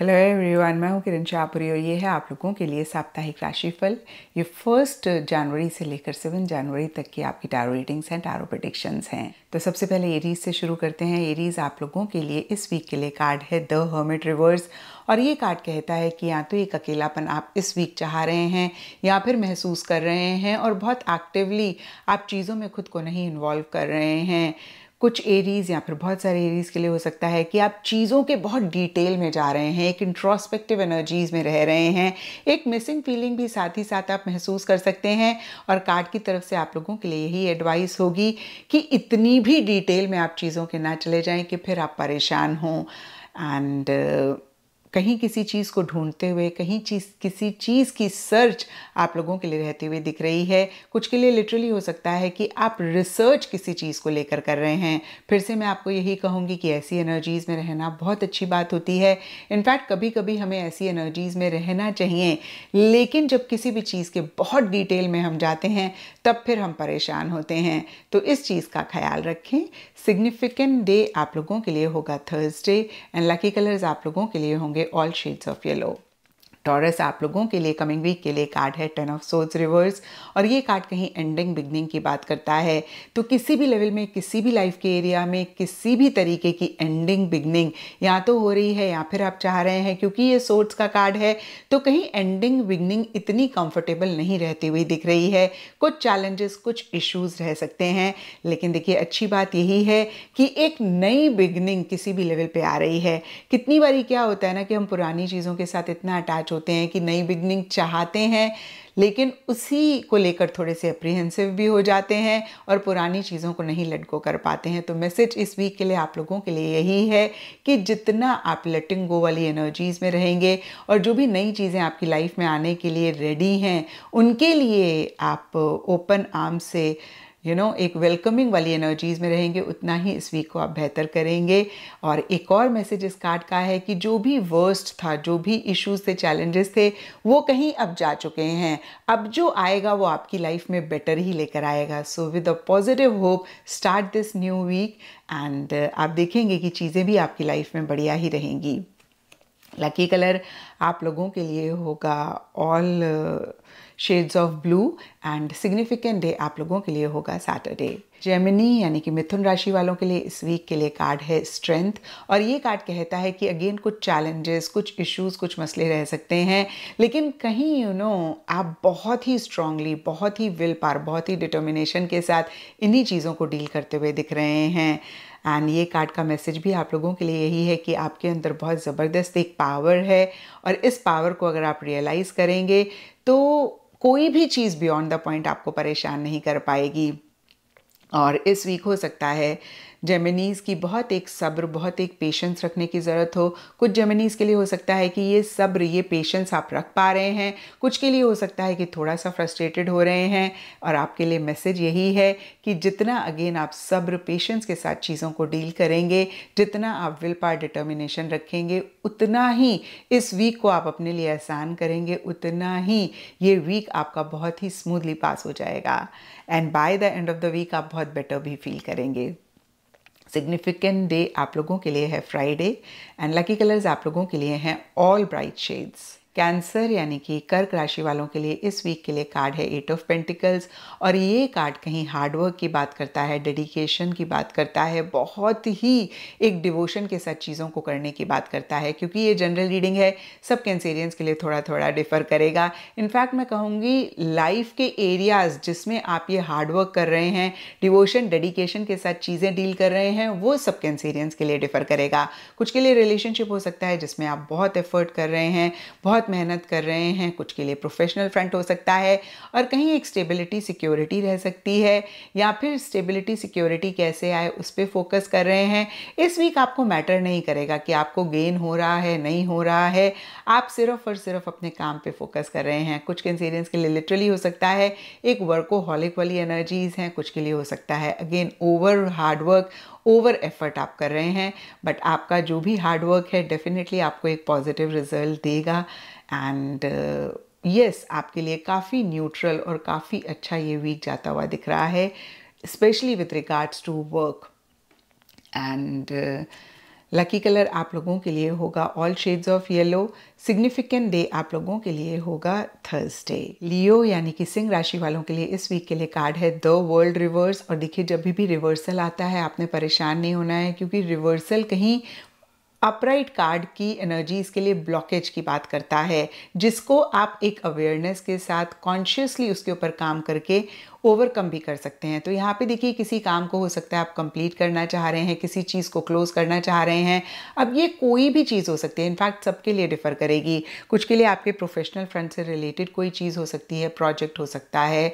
Hello everyone मैं हूं किरण शाहपुरी और ये है आप लोगों के लिए साप्ताहिक राशिफल ये फर्स्ट जनवरी से लेकर सेवन जनवरी तक की आपकी टारो रीडिंग्स हैं टारो प्रडिक्शंस हैं तो सबसे पहले एरीज से शुरू करते हैं एरीज आप लोगों के लिए इस वीक के लिए कार्ड है द हर्मिट रिवर्स और ये कार्ड कहता है कि या तो एक अकेलापन आप इस वीक चाह रहे हैं या फिर महसूस कर रहे हैं और बहुत एक्टिवली आप चीज़ों में खुद को नहीं इन्वॉल्व कर रहे हैं कुछ एरीज या फिर बहुत सारे एरीज के लिए हो सकता है कि आप चीज़ों के बहुत डिटेल में जा रहे हैं एक इंट्रोस्पेक्टिव एनर्जीज में रह रहे हैं एक मिसिंग फीलिंग भी साथ ही साथ आप महसूस कर सकते हैं और कार्ड की तरफ से आप लोगों के लिए यही एडवाइस होगी कि इतनी भी डिटेल में आप चीज़ों के ना चले जाएँ कि फिर आप परेशान हों एंड कहीं किसी चीज़ को ढूंढते हुए कहीं चीज़ किसी चीज़ की सर्च आप लोगों के लिए रहते हुए दिख रही है कुछ के लिए लिटरली हो सकता है कि आप रिसर्च किसी चीज़ को लेकर कर रहे हैं फिर से मैं आपको यही कहूँगी कि ऐसी एनर्जीज़ में रहना बहुत अच्छी बात होती है इनफैक्ट कभी कभी हमें ऐसी एनर्जीज़ में रहना चाहिए लेकिन जब किसी भी चीज़ के बहुत डिटेल में हम जाते हैं तब फिर हम परेशान होते हैं तो इस चीज़ का ख्याल रखें सिग्निफिकेंट डे आप लोगों के लिए होगा थर्सडे एंड लकी कलर्स आप लोगों के लिए होंगे all shades of yellow. Taurus आप लोगों के लिए कमिंग वीक के लिए कार्ड है टेन ऑफ सोल्स रिवर्स और ये कार्ड कहीं एंडिंग बिगनिंग की बात करता है तो किसी भी लेवल में किसी भी लाइफ के एरिया में किसी भी तरीके की एंडिंग बिगनिंग या तो हो रही है या फिर आप चाह रहे हैं क्योंकि ये सोर्ट्स का कार्ड है तो कहीं एंडिंग बिगनिंग इतनी कंफर्टेबल नहीं रहती हुई दिख रही है कुछ चैलेंजेस कुछ इश्यूज रह सकते हैं लेकिन देखिए अच्छी बात यही है कि एक नई बिगनिंग किसी भी लेवल पे आ रही है कितनी बारी क्या होता है ना कि हम पुरानी चीज़ों के साथ इतना अटैच होते हैं कि नई बिगनिंग चाहते हैं लेकिन उसी को लेकर थोड़े से अप्रीहेंसिव भी हो जाते हैं और पुरानी चीज़ों को नहीं लटको कर पाते हैं तो मैसेज इस वीक के लिए आप लोगों के लिए यही है कि जितना आप लेटिंग गो वाली एनर्जीज़ में रहेंगे और जो भी नई चीज़ें आपकी लाइफ में आने के लिए रेडी हैं उनके लिए आप ओपन आर्म से यू नो एक वेलकमिंग वाली एनर्जीज़ में रहेंगे उतना ही इस वीक को आप बेहतर करेंगे और एक और मैसेज इस कार्ड का है कि जो भी वर्स्ट था जो भी इश्यूज थे चैलेंजेस थे वो कहीं अब जा चुके हैं अब जो आएगा वो आपकी लाइफ में बेटर ही लेकर आएगा so with a positive hope start this new week and आप देखेंगे कि चीज़ें भी आपकी लाइफ में बढ़िया ही रहेंगी लकी कलर आप लोगों के लिए होगा all shades of blue and significant day आप लोगों के लिए होगा सैटरडे जेमिनी यानी कि मिथुन राशि वालों के लिए इस वीक के लिए कार्ड है स्ट्रेंथ और ये कार्ड कहता है कि अगेन कुछ चैलेंजेस कुछ इश्यूज कुछ मसले रह सकते हैं लेकिन कहीं यू you नो know, आप बहुत ही स्ट्रांगली बहुत ही विल पार बहुत ही डिटर्मिनेशन के साथ इन्हीं चीज़ों को डील करते हुए दिख रहे हैं एंड ये कार्ड का मैसेज भी आप लोगों के लिए यही है कि आपके अंदर बहुत ज़बरदस्त एक पावर है और इस पावर को अगर आप रियलाइज़ करेंगे तो कोई भी चीज़ बियॉन्ड द पॉइंट आपको परेशान नहीं कर पाएगी और इस वीक हो सकता है जेमिनीज़ की बहुत एक सब्र बहुत एक पेशेंस रखने की ज़रूरत हो कुछ जेमिनीज़ के लिए हो सकता है कि ये सब्र ये पेशेंस आप रख पा रहे हैं कुछ के लिए हो सकता है कि थोड़ा सा फ्रस्ट्रेटेड हो रहे हैं और आपके लिए मैसेज यही है कि जितना अगेन आप सब्र पेशेंस के साथ चीज़ों को डील करेंगे जितना आप विल पार डिटर्मिनेशन रखेंगे उतना ही इस वीक को आप अपने लिए आसान करेंगे उतना ही ये वीक आपका बहुत ही स्मूथली पास हो जाएगा and by the end of the week आप बहुत बेटर भी फील करेंगे सिग्निफिकेंट डे आप लोगों के लिए है फ्राइडे एंड लकी कलर्स आप लोगों के लिए हैं ऑल ब्राइट शेड्स कैंसर यानी कि कर्क राशि वालों के लिए इस वीक के लिए कार्ड है एट ऑफ पेंटिकल्स और ये कार्ड कहीं हार्डवर्क की बात करता है डेडिकेशन की बात करता है बहुत ही एक डिवोशन के साथ चीज़ों को करने की बात करता है क्योंकि ये जनरल रीडिंग है सब कैंसेरियंस के लिए थोड़ा थोड़ा डिफर करेगा इनफैक्ट मैं कहूँगी लाइफ के एरियाज़ जिसमें आप ये हार्डवर्क कर रहे हैं डिवोशन डेडिकेशन के साथ चीज़ें डील कर रहे हैं वो सब कैंसेरियंस के लिए डिफर करेगा कुछ के लिए रिलेशनशिप हो सकता है जिसमें आप बहुत एफर्ट कर रहे हैं बहुत बहुत मेहनत कर रहे हैं कुछ के लिए प्रोफेशनल फ्रंट हो सकता है और कहीं एक स्टेबिलिटी सिक्योरिटी रह सकती है या फिर स्टेबिलिटी सिक्योरिटी कैसे आए उस पर फोकस कर रहे हैं इस वीक आपको मैटर नहीं करेगा कि आपको गेन हो रहा है नहीं हो रहा है आप सिर्फ और सिर्फ अपने काम पर फोकस कर रहे हैं कुछ कंसीरियंस के लिए लिटरली हो सकता है एक वर्कोहॉलिक वाली एनर्जीज हैं कुछ के लिए हो सकता है again over hard work over effort आप कर रहे हैं बट आपका जो भी हार्डवर्क है डेफिनेटली आपको एक पॉजिटिव रिजल्ट देगा एंड यस uh, yes, आपके लिए काफ़ी न्यूट्रल और काफ़ी अच्छा ये वीक जाता हुआ दिख रहा है specially with regards to work and lucky colour आप लोगों के लिए होगा all shades of yellow significant day आप लोगों के लिए होगा थर्सडे लियो यानी कि सिंह राशि वालों के लिए इस वीक के लिए कार्ड है द वर्ल्ड रिवर्स और देखिए जब भी रिवर्सल आता है आपने परेशान नहीं होना है क्योंकि रिवर्सल कहीं अपराइट कार्ड की एनर्जी इसके लिए ब्लॉकेज की बात करता है जिसको आप एक अवेयरनेस के साथ कॉन्शियसली उसके ऊपर काम करके ओवरकम भी कर सकते हैं तो यहाँ पे देखिए किसी काम को हो सकता है आप कंप्लीट करना चाह रहे हैं किसी चीज़ को क्लोज करना चाह रहे हैं अब ये कोई भी चीज़ हो सकती है इनफैक्ट सबके लिए डिफ़र करेगी कुछ के लिए आपके प्रोफेशनल फ्रेंड से रिलेटेड कोई चीज़ हो सकती है प्रोजेक्ट हो सकता है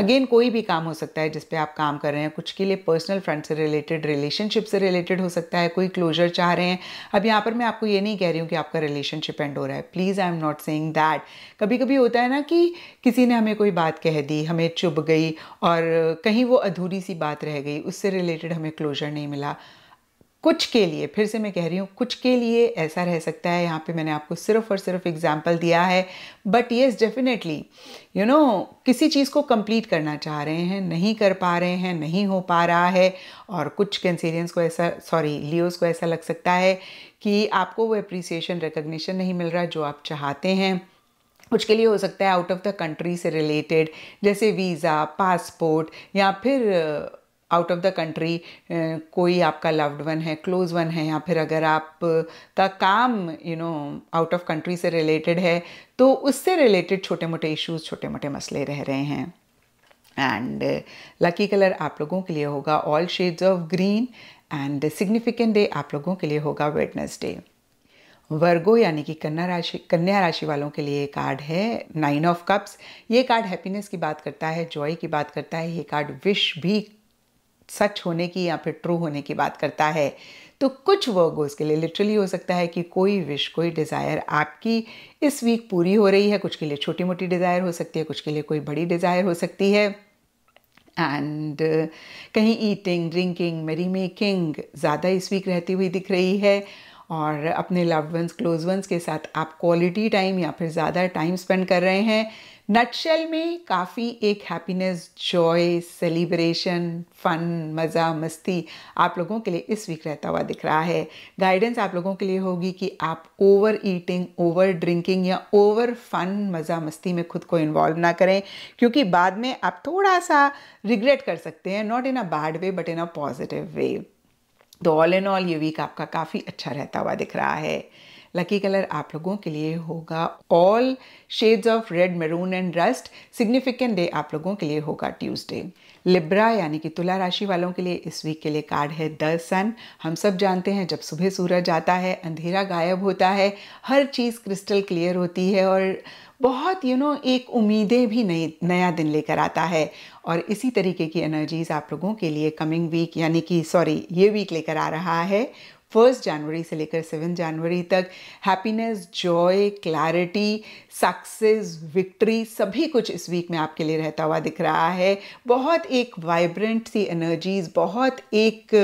अगेन कोई भी काम हो सकता है जिसपे आप काम कर रहे हैं कुछ के लिए पर्सनल फ्रेंड से रिलेटेड रिलेशनशिप से रिलेटेड हो सकता है कोई क्लोजर चाह रहे हैं अब यहाँ पर मैं आपको ये नहीं कह रही हूँ कि आपका रिलेशनशिप एंड हो रहा है please I am not saying that कभी कभी होता है ना कि किसी ने हमें कोई बात कह दी हमें चुभ गई गई और कहीं वो अधूरी सी बात रह गई उससे रिलेटेड हमें क्लोजर नहीं मिला कुछ के लिए फिर से मैं कह रही हूँ कुछ के लिए ऐसा रह सकता है यहाँ पे मैंने आपको सिर्फ और सिर्फ एग्जाम्पल दिया है but yes definitely you know किसी चीज़ को कंप्लीट करना चाह रहे हैं नहीं कर पा रहे हैं नहीं हो पा रहा है और कुछ कैंसेरियंस को ऐसा सॉरी लियोस को ऐसा लग सकता है कि आपको वो अप्रिसिएशन रिकग्निशन नहीं मिल रहा जो आप चाहते हैं कुछ के लिए हो सकता है आउट ऑफ द कंट्री से रिलेटेड जैसे वीज़ा पासपोर्ट या फिर आउट ऑफ द कंट्री कोई आपका लव्ड वन है क्लोज वन है या फिर अगर आप uh, का काम you know out of country से रिलेटेड है तो उससे रिलेटेड छोटे मोटे इश्यूज छोटे मोटे मसले रह रहे हैं एंड लकी कलर आप लोगों के लिए होगा all shades of green and significant day आप लोगों के लिए होगा वेडनेसडे वर्गो यानी कि कन्या राशि कन्या राशि वालों के लिए ये कार्ड है नाइन ऑफ कप्स ये कार्ड हैप्पीनेस की बात करता है जॉय की बात करता है ये कार्ड विश भी सच होने की या फिर ट्रू होने की बात करता है तो कुछ वर्गोज के लिए लिटरली हो सकता है कि कोई विश कोई डिज़ायर आपकी इस वीक पूरी हो रही है कुछ के लिए छोटी मोटी डिज़ायर हो सकती है कुछ के लिए कोई बड़ी डिज़ायर हो सकती है एंड uh, कहीं ईटिंग ड्रिंकिंग मेरी मेकिंग ज़्यादा इस वीक रहती हुई दिख रही है और अपने लव वंस क्लोज वंस के साथ आप क्वालिटी टाइम या फिर ज़्यादा टाइम स्पेंड कर रहे हैं नटशेल में काफ़ी एक हैप्पीनेस जॉय सेलिब्रेशन फन मज़ा मस्ती आप लोगों के लिए इस वीक रहता हुआ दिख रहा है गाइडेंस आप लोगों के लिए होगी कि आप ओवर ईटिंग ओवर ड्रिंकिंग या ओवर फन मज़ा मस्ती में खुद को इन्वॉल्व ना करें क्योंकि बाद में आप थोड़ा सा रिग्रेट कर सकते हैं not in a bad way but in a positive way तो ऑल एंड ऑल ये वीक आपका काफ़ी अच्छा रहता हुआ दिख रहा है लकी कलर आप लोगों के लिए होगा all shades of red maroon and rust significant day आप लोगों के लिए होगा ट्यूसडे लिब्रा यानी कि तुला राशि वालों के लिए इस वीक के लिए कार्ड है द सन हम सब जानते हैं जब सुबह सूरज आता है अंधेरा गायब होता है हर चीज़ क्रिस्टल क्लियर होती है और बहुत यू you नो know, एक उम्मीदें भी नई नया दिन लेकर आता है और इसी तरीके की एनर्जीज़ आप लोगों के लिए कमिंग वीक यानी कि सॉरी ये वीक लेकर आ रहा है फर्स्ट जनवरी से लेकर सेवन जनवरी तक happiness joy clarity success victory सभी कुछ इस वीक में आपके लिए रहता हुआ दिख रहा है बहुत एक वाइब्रेंट सी एनर्जीज बहुत एक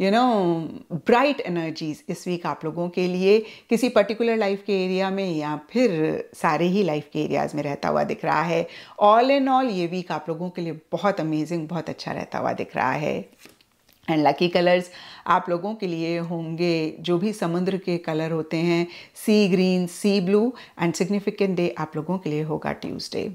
यू नो ब्राइट एनर्जीज इस वीक आप लोगों के लिए किसी पर्टिकुलर लाइफ के एरिया में या फिर सारे ही लाइफ के एरियाज़ में रहता हुआ दिख रहा है ऑल एंड ऑल ये वीक आप लोगों के लिए बहुत अमेजिंग बहुत अच्छा रहता हुआ दिख रहा है एंड लकी कलर्स आप लोगों के लिए होंगे जो भी समुद्र के कलर होते हैं sea green sea blue and significant day आप लोगों के लिए होगा ट्यूसडे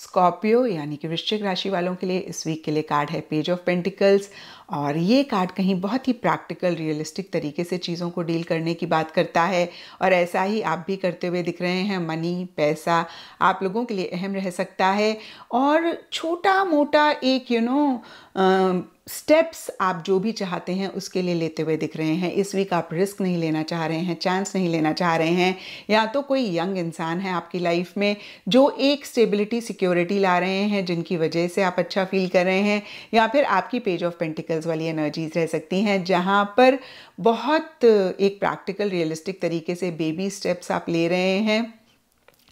स्कॉर्पियो यानी कि वृश्चिक राशि वालों के लिए इस वीक के लिए कार्ड है पेज ऑफ पेंटिकल्स और ये कार्ड कहीं बहुत ही प्रैक्टिकल रियलिस्टिक तरीके से चीज़ों को डील करने की बात करता है और ऐसा ही आप भी करते हुए दिख रहे हैं मनी पैसा आप लोगों के लिए अहम रह सकता है और छोटा मोटा एक you you know know, steps आप जो भी चाहते हैं उसके लिए लेते हुए दिख रहे हैं इस वीक आप रिस्क नहीं लेना चाह रहे हैं चांस नहीं लेना चाह रहे हैं या तो कोई यंग इंसान है आपकी लाइफ में जो एक स्टेबिलिटी सिक्योरिटी ला रहे हैं जिनकी वजह से आप अच्छा फील कर रहे हैं या फिर आपकी पेज ऑफ पेंटिकल्स वाली एनर्जीज रह सकती हैं जहाँ पर बहुत एक प्रैक्टिकल रियलिस्टिक तरीके से बेबी स्टेप्स आप ले रहे हैं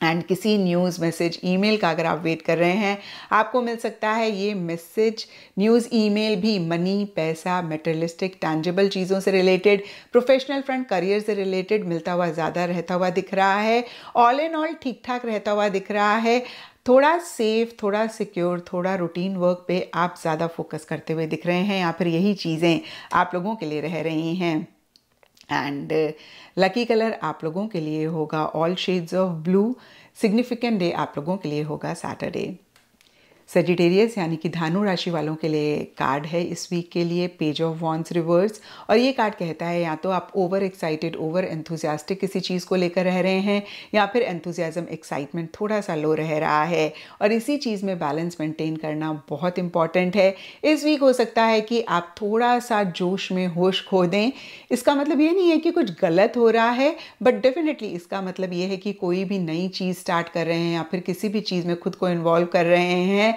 एंड किसी न्यूज़ मैसेज ईमेल का अगर आप वेट कर रहे हैं आपको मिल सकता है ये मैसेज न्यूज़ ईमेल भी मनी पैसा मेटरलिस्टिक टैंजेबल चीज़ों से रिलेटेड प्रोफेशनल फ्रंट करियर से रिलेटेड मिलता हुआ ज़्यादा रहता हुआ दिख रहा है ऑल एंड ऑल ठीक ठाक रहता हुआ दिख रहा है थोड़ा सेफ थोड़ा सिक्योर थोड़ा रूटीन वर्क पे आप ज़्यादा फोकस करते हुए दिख रहे हैं या फिर यही चीज़ें आप लोगों के लिए रह रही हैं एंड लकी कलर आप लोगों के लिए होगा all shades of blue significant day आप लोगों के लिए होगा सैटरडे सेजिटेरियस यानी कि धानु राशि वालों के लिए कार्ड है इस वीक के लिए पेज ऑफ वॉन्स रिवर्स और ये कार्ड कहता है या तो आप ओवर एक्साइटेड ओवर एंथुजियास्टिक किसी चीज़ को लेकर रह रहे हैं या फिर एंथुजियाज़म एक्साइटमेंट थोड़ा सा लो रह रहा है और इसी चीज़ में बैलेंस मेंटेन करना बहुत इंपॉर्टेंट है इस वीक हो सकता है कि आप थोड़ा सा जोश में होश खो दें इसका मतलब ये नहीं है कि कुछ गलत हो रहा है बट डेफिनेटली इसका मतलब ये है कि कोई भी नई चीज़ स्टार्ट कर रहे हैं या फिर किसी भी चीज़ में खुद को इन्वॉल्व कर रहे हैं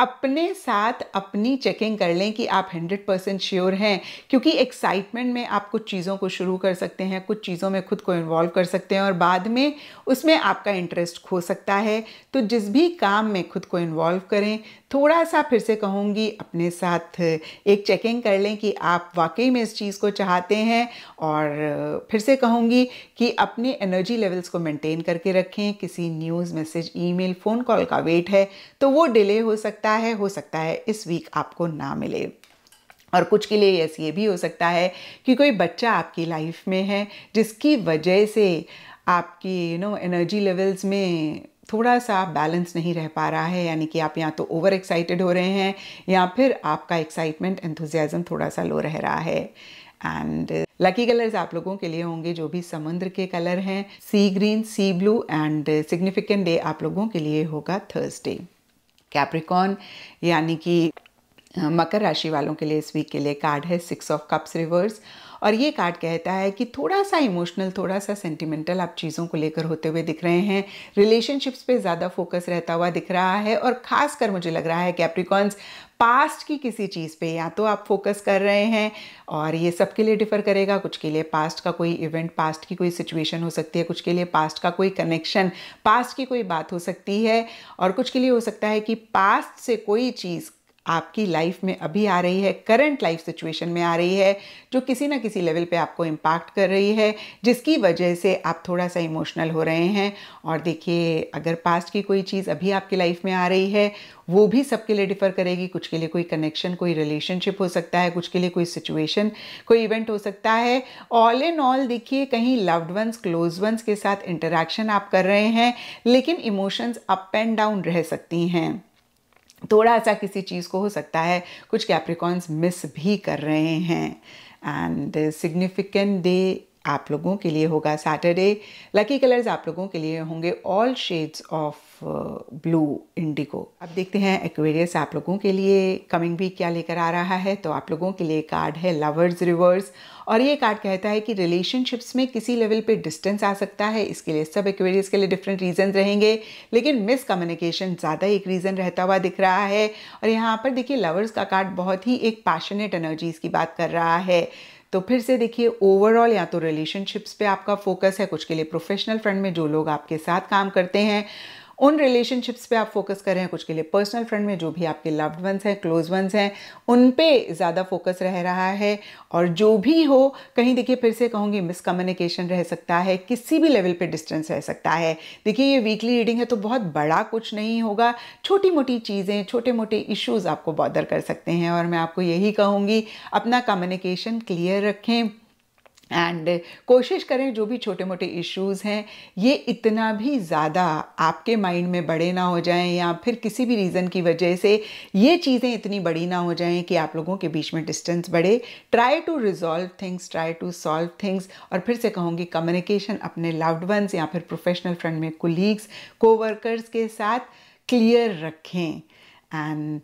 अपने साथ अपनी चेकिंग कर लें कि आप 100 परसेंट श्योर हैं क्योंकि एक्साइटमेंट में आप कुछ चीज़ों को शुरू कर सकते हैं कुछ चीज़ों में खुद को इन्वॉल्व कर सकते हैं और बाद में उसमें आपका इंटरेस्ट खो सकता है तो जिस भी काम में खुद को इन्वॉल्व करें थोड़ा सा फिर से कहूँगी अपने साथ एक चेकिंग कर लें कि आप वाकई में इस चीज़ को चाहते हैं और फिर से कहूँगी कि अपने एनर्जी लेवल्स को मेंटेन करके रखें किसी news message email phone call का वेट है तो वो डिले हो सकता सकता है हो सकता है इस वीक आपको ना मिले और कुछ के लिए यस ये भी हो सकता है कि कोई बच्चा आपकी लाइफ में है जिसकी वजह से आपकी यू नो एनर्जी लेवल्स में थोड़ा सा बैलेंस नहीं रह पा रहा है यानी कि आप या तो ओवर एक्साइटेड हो रहे हैं या फिर आपका एक्साइटमेंट एंथुजियाज़म थोड़ा सा लो रह रहा है एंड लकी कलर्स आप लोगों के लिए होंगे जो भी समुद्र के कलर हैं sea green sea blue and significant day आप लोगों के लिए होगा थर्सडे कैप्रिकॉन यानी कि मकर राशि वालों के लिए इस वीक के लिए कार्ड है सिक्स ऑफ कप्स रिवर्स और ये कार्ड कहता है कि थोड़ा सा इमोशनल थोड़ा सा सेंटिमेंटल आप चीज़ों को लेकर होते हुए दिख रहे हैं रिलेशनशिप्स पे ज़्यादा फोकस रहता हुआ दिख रहा है और ख़ास कर मुझे लग रहा है कैप्रिकॉन्स पास्ट की किसी चीज़ पे या तो आप फोकस कर रहे हैं और ये सबके लिए डिफ़र करेगा कुछ के लिए पास्ट का कोई इवेंट पास्ट की कोई सिचुएशन हो सकती है कुछ के लिए पास्ट का कोई कनेक्शन पास्ट की कोई बात हो सकती है और कुछ के लिए हो सकता है कि पास्ट से कोई चीज़ आपकी लाइफ में अभी आ रही है करंट लाइफ सिचुएशन में आ रही है जो किसी ना किसी लेवल पे आपको इम्पैक्ट कर रही है जिसकी वजह से आप थोड़ा सा इमोशनल हो रहे हैं और देखिए अगर पास्ट की कोई चीज़ अभी आपकी लाइफ में आ रही है वो भी सबके लिए डिफ़र करेगी कुछ के लिए कोई कनेक्शन कोई रिलेशनशिप हो सकता है कुछ के लिए कोई सिचुएशन कोई इवेंट हो सकता है ऑल इन ऑल देखिए कहीं लव्ड वंस क्लोज वंस के साथ इंटरेक्शन आप कर रहे हैं लेकिन इमोशंस अप एंड डाउन रह सकती हैं थोड़ा सा किसी चीज़ को हो सकता है कुछ कैप्रिकॉन्स मिस भी कर रहे हैं एंड सिग्निफिकेंट डे आप लोगों के लिए होगा सैटरडे लकी कलर्स आप लोगों के लिए होंगे all shades of blue indigo अब देखते हैं एक्वेरियस आप लोगों के लिए कमिंग वीक क्या लेकर आ रहा है तो आप लोगों के लिए कार्ड है लवर्स रिवर्स और ये कार्ड कहता है कि रिलेशनशिप्स में किसी लेवल पे डिस्टेंस आ सकता है इसके लिए सब एक्वेरियस के लिए डिफरेंट रीजन रहेंगे लेकिन मिसकम्युनिकेशन ज़्यादा एक रीज़न रहता हुआ दिख रहा है और यहाँ पर देखिए लवर्स का कार्ड बहुत ही एक पैशनेट एनर्जीज़ की बात कर रहा है तो फिर से देखिए ओवरऑल या तो रिलेशनशिप्स पे आपका फोकस है कुछ के लिए प्रोफेशनल फ्रंट में जो लोग आपके साथ काम करते हैं उन रिलेशनशिप्स पे आप फोकस कर रहे हैं कुछ के लिए पर्सनल फ्रेंड में जो भी आपके लव्ड वंस हैं क्लोज वंस हैं उन पे ज़्यादा फोकस रह रहा है और जो भी हो कहीं देखिए फिर से कहूँगी मिसकम्युनिकेशन रह सकता है किसी भी लेवल पे डिस्टेंस रह सकता है देखिए ये वीकली रीडिंग है तो बहुत बड़ा कुछ नहीं होगा छोटी मोटी चीज़ें छोटे मोटे इश्यूज़ आपको बॉदर कर सकते हैं और मैं आपको यही कहूँगी अपना कम्युनिकेशन क्लियर रखें एंड कोशिश करें जो भी छोटे मोटे इश्यूज़ हैं ये इतना भी ज़्यादा आपके माइंड में बड़े ना हो जाएं या फिर किसी भी रीज़न की वजह से ये चीज़ें इतनी बड़ी ना हो जाएं कि आप लोगों के बीच में डिस्टेंस बढ़े try to resolve things try to solve things और फिर से कहूँगी कम्युनिकेशन अपने लव्ड वंस या फिर प्रोफेशनल फ्रेंड में कोलीग्स कोवर्कर्स के साथ क्लियर रखें एंड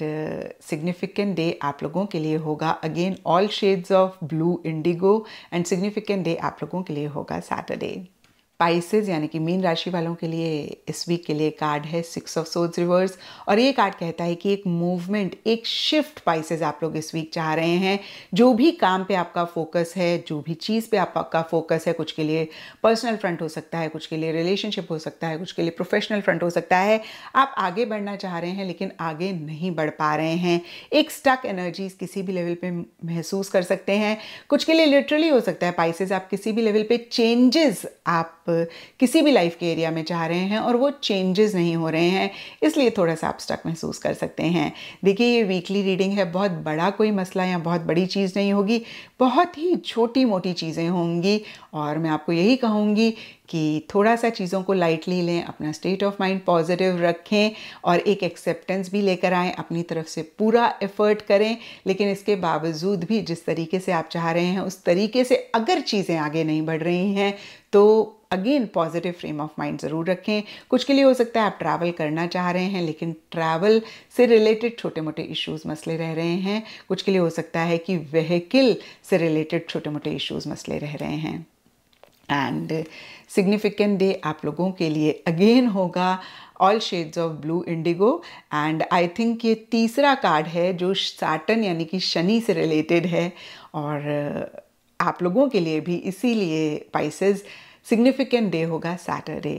सिग्निफिकेंट डे आप लोगों के लिए होगा again all shades of blue indigo and significant day आप लोगों के लिए होगा सैटरडे स्पाइसेस यानी कि मीन राशि वालों के लिए इस वीक के लिए कार्ड है सिक्स ऑफ सोर्स रिवर्स और ये कार्ड कहता है कि एक मूवमेंट एक शिफ्ट स्पाइसेस आप लोग इस वीक चाह रहे हैं जो भी काम पे आपका फोकस है जो भी चीज़ पे आपका फोकस है कुछ के लिए पर्सनल फ्रंट हो सकता है कुछ के लिए रिलेशनशिप हो सकता है कुछ के लिए प्रोफेशनल फ्रंट हो सकता है आप आगे बढ़ना चाह रहे हैं लेकिन आगे नहीं बढ़ पा रहे हैं एक स्टक एनर्जीज किसी भी लेवल पे महसूस कर सकते हैं कुछ के लिए लिटरली हो सकता है पाइसेज आप किसी भी लेवल पे चेंजेस आप किसी भी लाइफ के एरिया में चाह रहे हैं और वो चेंजेस नहीं हो रहे हैं इसलिए थोड़ा सा आप स्टक महसूस कर सकते हैं देखिए ये वीकली रीडिंग है बहुत बड़ा कोई मसला या बहुत बड़ी चीज़ नहीं होगी बहुत ही छोटी मोटी चीज़ें होंगी और मैं आपको यही कहूँगी कि थोड़ा सा चीज़ों को लाइटली लें अपना स्टेट ऑफ माइंड पॉजिटिव रखें और एक एक्सेप्टेंस भी लेकर आएँ अपनी तरफ से पूरा एफर्ट करें लेकिन इसके बावजूद भी जिस तरीके से आप चाह रहे हैं उस तरीके से अगर चीज़ें आगे नहीं बढ़ रही हैं तो again positive frame of mind ज़रूर रखें कुछ के लिए हो सकता है आप ट्रैवल करना चाह रहे हैं लेकिन ट्रैवल से रिलेटेड छोटे मोटे इश्यूज मसले रह रहे हैं कुछ के लिए हो सकता है कि व्हीकल से रिलेटेड छोटे मोटे इश्यूज मसले रह रहे हैं एंड सिग्निफिकेंट डे आप लोगों के लिए अगेन होगा all shades of blue indigo and I think ये तीसरा कार्ड है जो सैटन यानी कि शनि से रिलेटेड है और आप लोगों के लिए भी इसीलिए पाइसेज सिग्निफिकेंट डे होगा सैटरडे